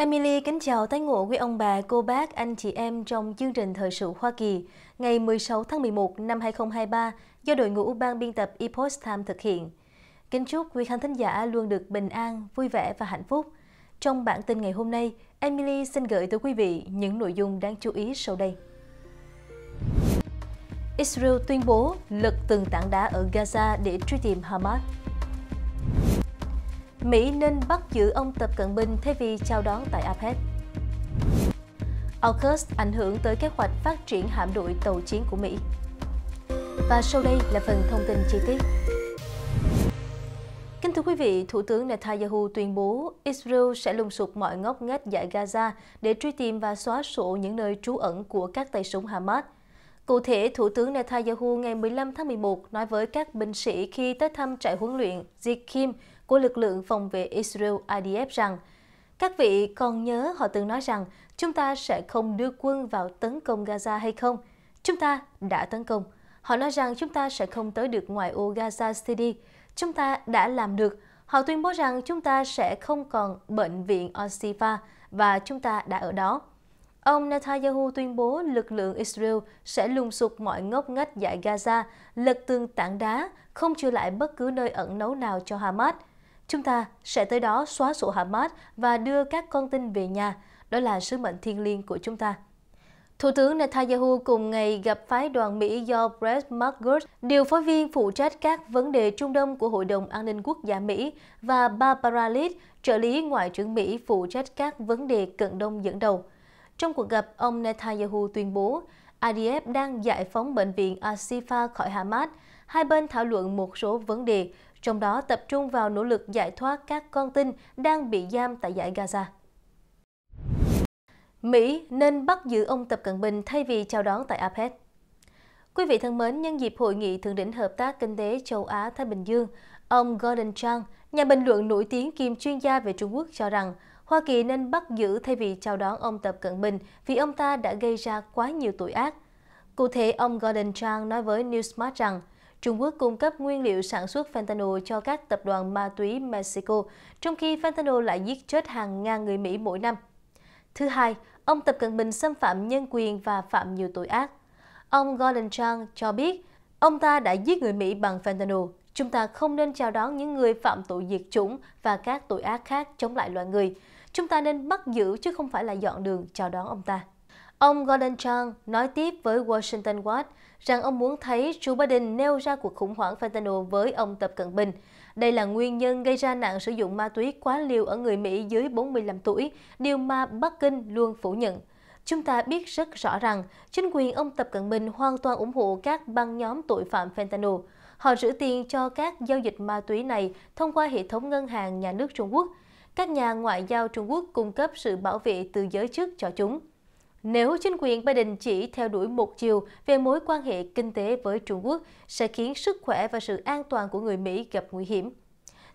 Emily kính chào tái ngộ quý ông bà, cô bác, anh chị em trong chương trình Thời sự Hoa Kỳ ngày 16 tháng 11 năm 2023 do đội ngũ ban biên tập Epoch Time thực hiện. Kính chúc quý khán thính giả luôn được bình an, vui vẻ và hạnh phúc. Trong bản tin ngày hôm nay, Emily xin gửi tới quý vị những nội dung đáng chú ý sau đây. Israel tuyên bố lực từng tảng đá ở Gaza để truy tìm Hamas. Mỹ nên bắt giữ ông Tập Cận Bình thay vì chào đón tại APEC. AUKUS ảnh hưởng tới kế hoạch phát triển hạm đội tàu chiến của Mỹ. Và sau đây là phần thông tin chi tiết. Kính thưa quý vị, Thủ tướng Netanyahu tuyên bố Israel sẽ lùng sụp mọi ngóc ngách giải Gaza để truy tìm và xóa sổ những nơi trú ẩn của các tay súng Hamas – Cụ thể, Thủ tướng Netanyahu ngày 15 tháng 11 nói với các binh sĩ khi tới thăm trại huấn luyện Zikim của lực lượng phòng vệ Israel IDF rằng các vị còn nhớ họ từng nói rằng chúng ta sẽ không đưa quân vào tấn công Gaza hay không? Chúng ta đã tấn công. Họ nói rằng chúng ta sẽ không tới được ngoài ô Gaza City. Chúng ta đã làm được. Họ tuyên bố rằng chúng ta sẽ không còn bệnh viện Osifa và chúng ta đã ở đó. Ông Netanyahu tuyên bố lực lượng Israel sẽ lùng sục mọi ngóc ngách giải Gaza, lật tường tảng đá, không trừ lại bất cứ nơi ẩn nấu nào cho Hamas. Chúng ta sẽ tới đó xóa sổ Hamas và đưa các con tin về nhà. Đó là sứ mệnh thiêng liêng của chúng ta. Thủ tướng Netanyahu cùng ngày gặp phái đoàn Mỹ do Brett McGurk, điều phối viên phụ trách các vấn đề Trung Đông của Hội đồng An ninh Quốc gia Mỹ, và Barbara Lead, trợ lý Ngoại trưởng Mỹ phụ trách các vấn đề Cận Đông dẫn đầu. Trong cuộc gặp, ông Netanyahu tuyên bố IDF đang giải phóng bệnh viện Asifa khỏi Hamas. Hai bên thảo luận một số vấn đề, trong đó tập trung vào nỗ lực giải thoát các con tin đang bị giam tại giải Gaza. Mỹ nên bắt giữ ông Tập Cận Bình thay vì chào đón tại APEC. Quý vị thân mến, nhân dịp hội nghị thượng đỉnh hợp tác kinh tế châu Á Thái Bình Dương, ông Gordon Chang, nhà bình luận nổi tiếng kiêm chuyên gia về Trung Quốc cho rằng Hoa Kỳ nên bắt giữ thay vì chào đón ông Tập Cận Bình vì ông ta đã gây ra quá nhiều tội ác. Cụ thể, ông Gordon Chang nói với Newsmart rằng Trung Quốc cung cấp nguyên liệu sản xuất fentanyl cho các tập đoàn ma túy Mexico, trong khi fentanyl lại giết chết hàng ngàn người Mỹ mỗi năm. Thứ hai, ông Tập Cận Bình xâm phạm nhân quyền và phạm nhiều tội ác. Ông Gordon Chang cho biết, ông ta đã giết người Mỹ bằng fentanyl. Chúng ta không nên chào đón những người phạm tội diệt chủng và các tội ác khác chống lại loài người. Chúng ta nên bắt giữ chứ không phải là dọn đường chào đón ông ta. Ông Gordon Chang nói tiếp với Washington Watch rằng ông muốn thấy Joe Biden nêu ra cuộc khủng hoảng fentanyl với ông Tập Cận Bình. Đây là nguyên nhân gây ra nạn sử dụng ma túy quá liều ở người Mỹ dưới 45 tuổi, điều mà Bắc Kinh luôn phủ nhận. Chúng ta biết rất rõ rằng chính quyền ông Tập Cận Bình hoàn toàn ủng hộ các băng nhóm tội phạm fentanyl. Họ rửa tiền cho các giao dịch ma túy này thông qua hệ thống ngân hàng nhà nước Trung Quốc – các nhà ngoại giao Trung Quốc cung cấp sự bảo vệ từ giới chức cho chúng. Nếu chính quyền Biden chỉ theo đuổi một chiều về mối quan hệ kinh tế với Trung Quốc, sẽ khiến sức khỏe và sự an toàn của người Mỹ gặp nguy hiểm.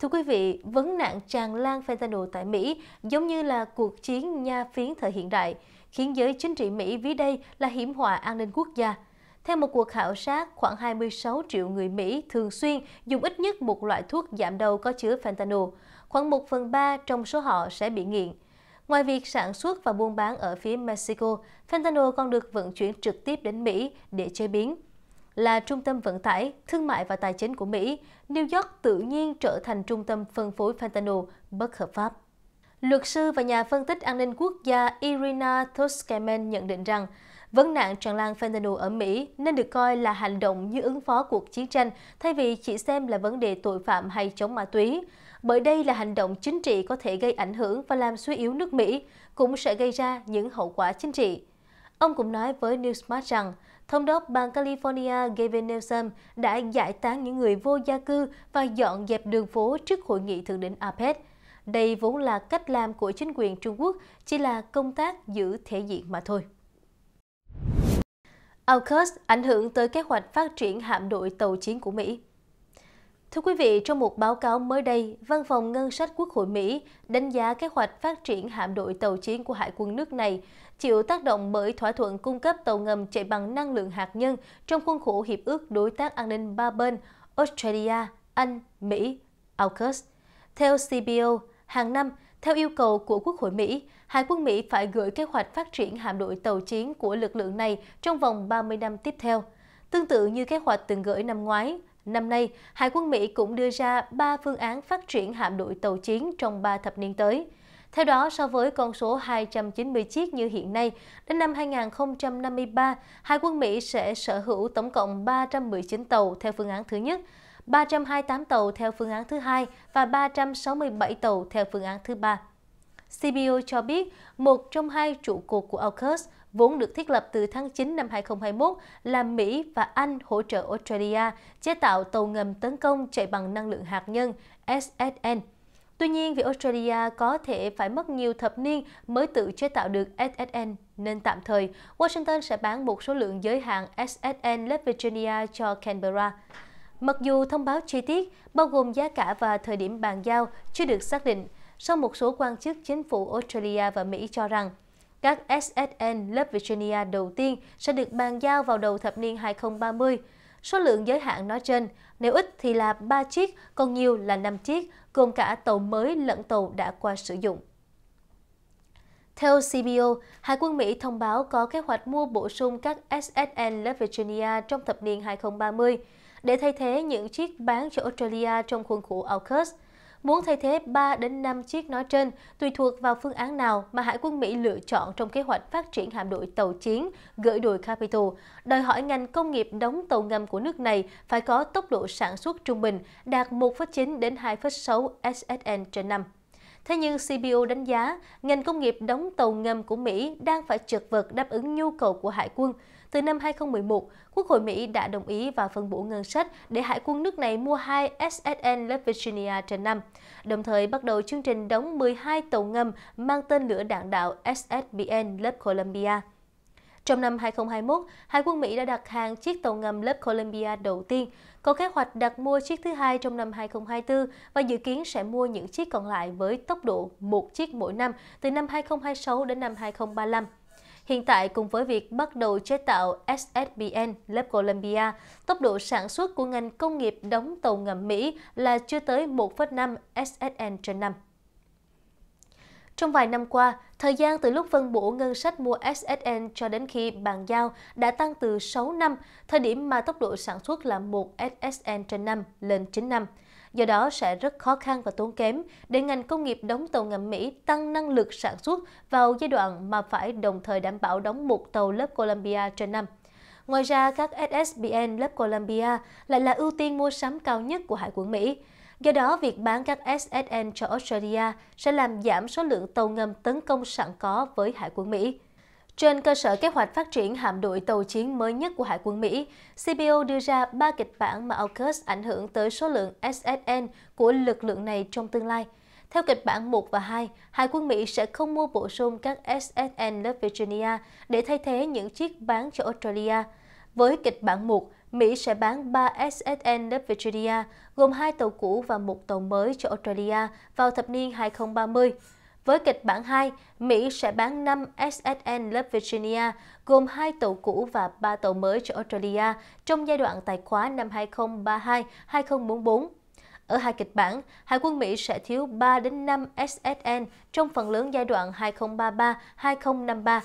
Thưa quý vị, vấn nạn tràn lan fentanyl tại Mỹ giống như là cuộc chiến nha phiến thời hiện đại, khiến giới chính trị Mỹ ví đây là hiểm họa an ninh quốc gia – theo một cuộc khảo sát, khoảng 26 triệu người Mỹ thường xuyên dùng ít nhất một loại thuốc giảm đau có chứa fentanyl. Khoảng 1 phần 3 trong số họ sẽ bị nghiện. Ngoài việc sản xuất và buôn bán ở phía Mexico, fentanyl còn được vận chuyển trực tiếp đến Mỹ để chế biến. Là trung tâm vận tải, thương mại và tài chính của Mỹ, New York tự nhiên trở thành trung tâm phân phối fentanyl bất hợp pháp. Luật sư và nhà phân tích an ninh quốc gia Irina Toskemen nhận định rằng vấn nạn tràn lan fentanyl ở Mỹ nên được coi là hành động như ứng phó cuộc chiến tranh thay vì chỉ xem là vấn đề tội phạm hay chống ma túy. Bởi đây là hành động chính trị có thể gây ảnh hưởng và làm suy yếu nước Mỹ, cũng sẽ gây ra những hậu quả chính trị. Ông cũng nói với Newsmart rằng, Thống đốc bang California Gavin Newsom đã giải tán những người vô gia cư và dọn dẹp đường phố trước hội nghị thượng đỉnh APEC. Đây vốn là cách làm của chính quyền Trung Quốc, chỉ là công tác giữ thể diện mà thôi. AUKUS ảnh hưởng tới kế hoạch phát triển hạm đội tàu chiến của Mỹ. Thưa quý vị, trong một báo cáo mới đây, Văn phòng Ngân sách Quốc hội Mỹ đánh giá kế hoạch phát triển hạm đội tàu chiến của Hải quân nước này chịu tác động bởi thỏa thuận cung cấp tàu ngầm chạy bằng năng lượng hạt nhân trong khuôn khổ Hiệp ước Đối tác An ninh ba bên Australia, Anh, Mỹ, AUKUS. Theo CBO, hàng năm, theo yêu cầu của Quốc hội Mỹ, Hải quân Mỹ phải gửi kế hoạch phát triển hạm đội tàu chiến của lực lượng này trong vòng 30 năm tiếp theo. Tương tự như kế hoạch từng gửi năm ngoái, năm nay, Hải quân Mỹ cũng đưa ra 3 phương án phát triển hạm đội tàu chiến trong 3 thập niên tới. Theo đó, so với con số 290 chiếc như hiện nay, đến năm 2053, Hải quân Mỹ sẽ sở hữu tổng cộng 319 tàu theo phương án thứ nhất, 328 tàu theo phương án thứ hai và 367 tàu theo phương án thứ ba. CBO cho biết một trong hai trụ cột của AUKUS vốn được thiết lập từ tháng 9 năm 2021 là Mỹ và Anh hỗ trợ Australia chế tạo tàu ngầm tấn công chạy bằng năng lượng hạt nhân SSN. Tuy nhiên, vì Australia có thể phải mất nhiều thập niên mới tự chế tạo được SSN, nên tạm thời, Washington sẽ bán một số lượng giới hạn SSN Left Virginia cho Canberra. Mặc dù thông báo chi tiết, bao gồm giá cả và thời điểm bàn giao, chưa được xác định, song một số quan chức chính phủ Australia và Mỹ cho rằng các SSN lớp Virginia đầu tiên sẽ được bàn giao vào đầu thập niên 2030. Số lượng giới hạn nói trên, nếu ít thì là 3 chiếc, còn nhiều là 5 chiếc, gồm cả tàu mới lẫn tàu đã qua sử dụng. Theo CBO, Hải quân Mỹ thông báo có kế hoạch mua bổ sung các SSN lớp Virginia trong thập niên 2030 để thay thế những chiếc bán cho Australia trong khuôn khổ AUKUS. Muốn thay thế 3 đến 5 chiếc nói trên tùy thuộc vào phương án nào mà Hải quân Mỹ lựa chọn trong kế hoạch phát triển hạm đội tàu chiến gửi đội Capitol, đòi hỏi ngành công nghiệp đóng tàu ngầm của nước này phải có tốc độ sản xuất trung bình đạt 1,9 đến 2,6 SSN trên năm. Thế nhưng CBO đánh giá, ngành công nghiệp đóng tàu ngầm của Mỹ đang phải chật vật đáp ứng nhu cầu của hải quân, từ năm 2011, Quốc hội Mỹ đã đồng ý và phân bổ ngân sách để Hải quân nước này mua hai SSN Left Virginia trên năm, đồng thời bắt đầu chương trình đóng 12 tàu ngầm mang tên lửa đạn đạo SSBN Left Columbia. Trong năm 2021, Hải quân Mỹ đã đặt hàng chiếc tàu ngầm lớp Columbia đầu tiên, có kế hoạch đặt mua chiếc thứ hai trong năm 2024 và dự kiến sẽ mua những chiếc còn lại với tốc độ một chiếc mỗi năm từ năm 2026 đến năm 2035. Hiện tại, cùng với việc bắt đầu chế tạo SSBN lớp Columbia, tốc độ sản xuất của ngành công nghiệp đóng tàu ngầm Mỹ là chưa tới 1,5 SSN trên năm. Trong vài năm qua, thời gian từ lúc phân bổ ngân sách mua SSN cho đến khi bàn giao đã tăng từ 6 năm, thời điểm mà tốc độ sản xuất là 1 SSN trên năm lên 9 năm do đó sẽ rất khó khăn và tốn kém để ngành công nghiệp đóng tàu ngầm Mỹ tăng năng lực sản xuất vào giai đoạn mà phải đồng thời đảm bảo đóng một tàu lớp Columbia trên năm. Ngoài ra, các SSBN lớp Columbia lại là ưu tiên mua sắm cao nhất của Hải quân Mỹ. Do đó, việc bán các SSN cho Australia sẽ làm giảm số lượng tàu ngầm tấn công sẵn có với Hải quân Mỹ. Trên cơ sở kế hoạch phát triển hạm đội tàu chiến mới nhất của Hải quân Mỹ, CBO đưa ra ba kịch bản mà AUKUS ảnh hưởng tới số lượng SSN của lực lượng này trong tương lai. Theo kịch bản 1 và 2, Hải quân Mỹ sẽ không mua bổ sung các SSN lớp Virginia để thay thế những chiếc bán cho Australia. Với kịch bản 1, Mỹ sẽ bán 3 SSN lớp Virginia, gồm hai tàu cũ và một tàu mới cho Australia vào thập niên 2030. Với kịch bản 2, Mỹ sẽ bán 5 SSN lớp Virginia, gồm 2 tàu cũ và 3 tàu mới cho Australia trong giai đoạn tài khóa năm 2032-2044. Ở hai kịch bản, Hải quân Mỹ sẽ thiếu 3 đến 5 SSN trong phần lớn giai đoạn 2033-2053.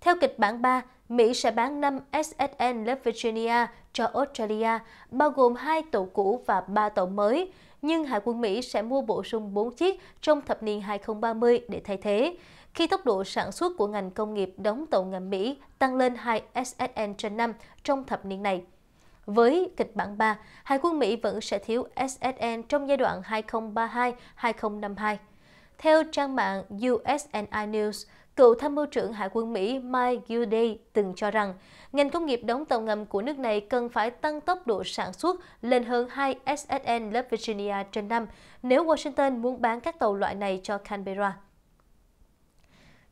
Theo kịch bản 3, Mỹ sẽ bán 5 SSN lớp Virginia cho Australia, bao gồm 2 tàu cũ và 3 tàu mới, nhưng Hải quân Mỹ sẽ mua bổ sung 4 chiếc trong thập niên 2030 để thay thế. Khi tốc độ sản xuất của ngành công nghiệp đóng tàu ngầm Mỹ tăng lên 2 SSN trên năm trong thập niên này. Với kịch bản 3, Hải quân Mỹ vẫn sẽ thiếu SSN trong giai đoạn 2032-2052. Theo trang mạng USNI News, cựu tham mưu trưởng Hải quân Mỹ Mike Gilday từng cho rằng ngành công nghiệp đóng tàu ngầm của nước này cần phải tăng tốc độ sản xuất lên hơn 2 SSN lớp Virginia trên năm nếu Washington muốn bán các tàu loại này cho Canberra.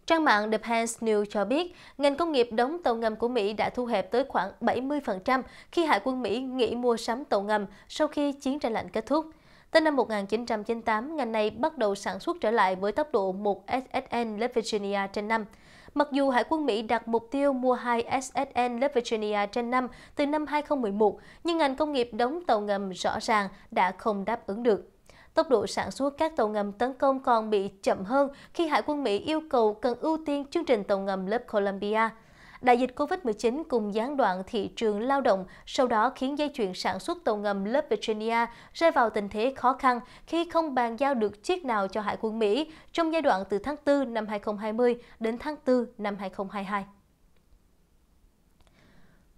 Trang mạng The Pence News cho biết, ngành công nghiệp đóng tàu ngầm của Mỹ đã thu hẹp tới khoảng 70% khi Hải quân Mỹ nghỉ mua sắm tàu ngầm sau khi chiến tranh lạnh kết thúc. Tới năm 1998, ngành này bắt đầu sản xuất trở lại với tốc độ 1 SSN Le Virginia trên năm. Mặc dù Hải quân Mỹ đặt mục tiêu mua 2 SSN Le Virginia trên năm từ năm 2011, nhưng ngành công nghiệp đóng tàu ngầm rõ ràng đã không đáp ứng được. Tốc độ sản xuất các tàu ngầm tấn công còn bị chậm hơn khi Hải quân Mỹ yêu cầu cần ưu tiên chương trình tàu ngầm lớp Columbia – đại dịch COVID-19 cùng gián đoạn thị trường lao động, sau đó khiến dây chuyền sản xuất tàu ngầm lớp Virginia rơi vào tình thế khó khăn khi không bàn giao được chiếc nào cho Hải quân Mỹ trong giai đoạn từ tháng 4 năm 2020 đến tháng 4 năm 2022.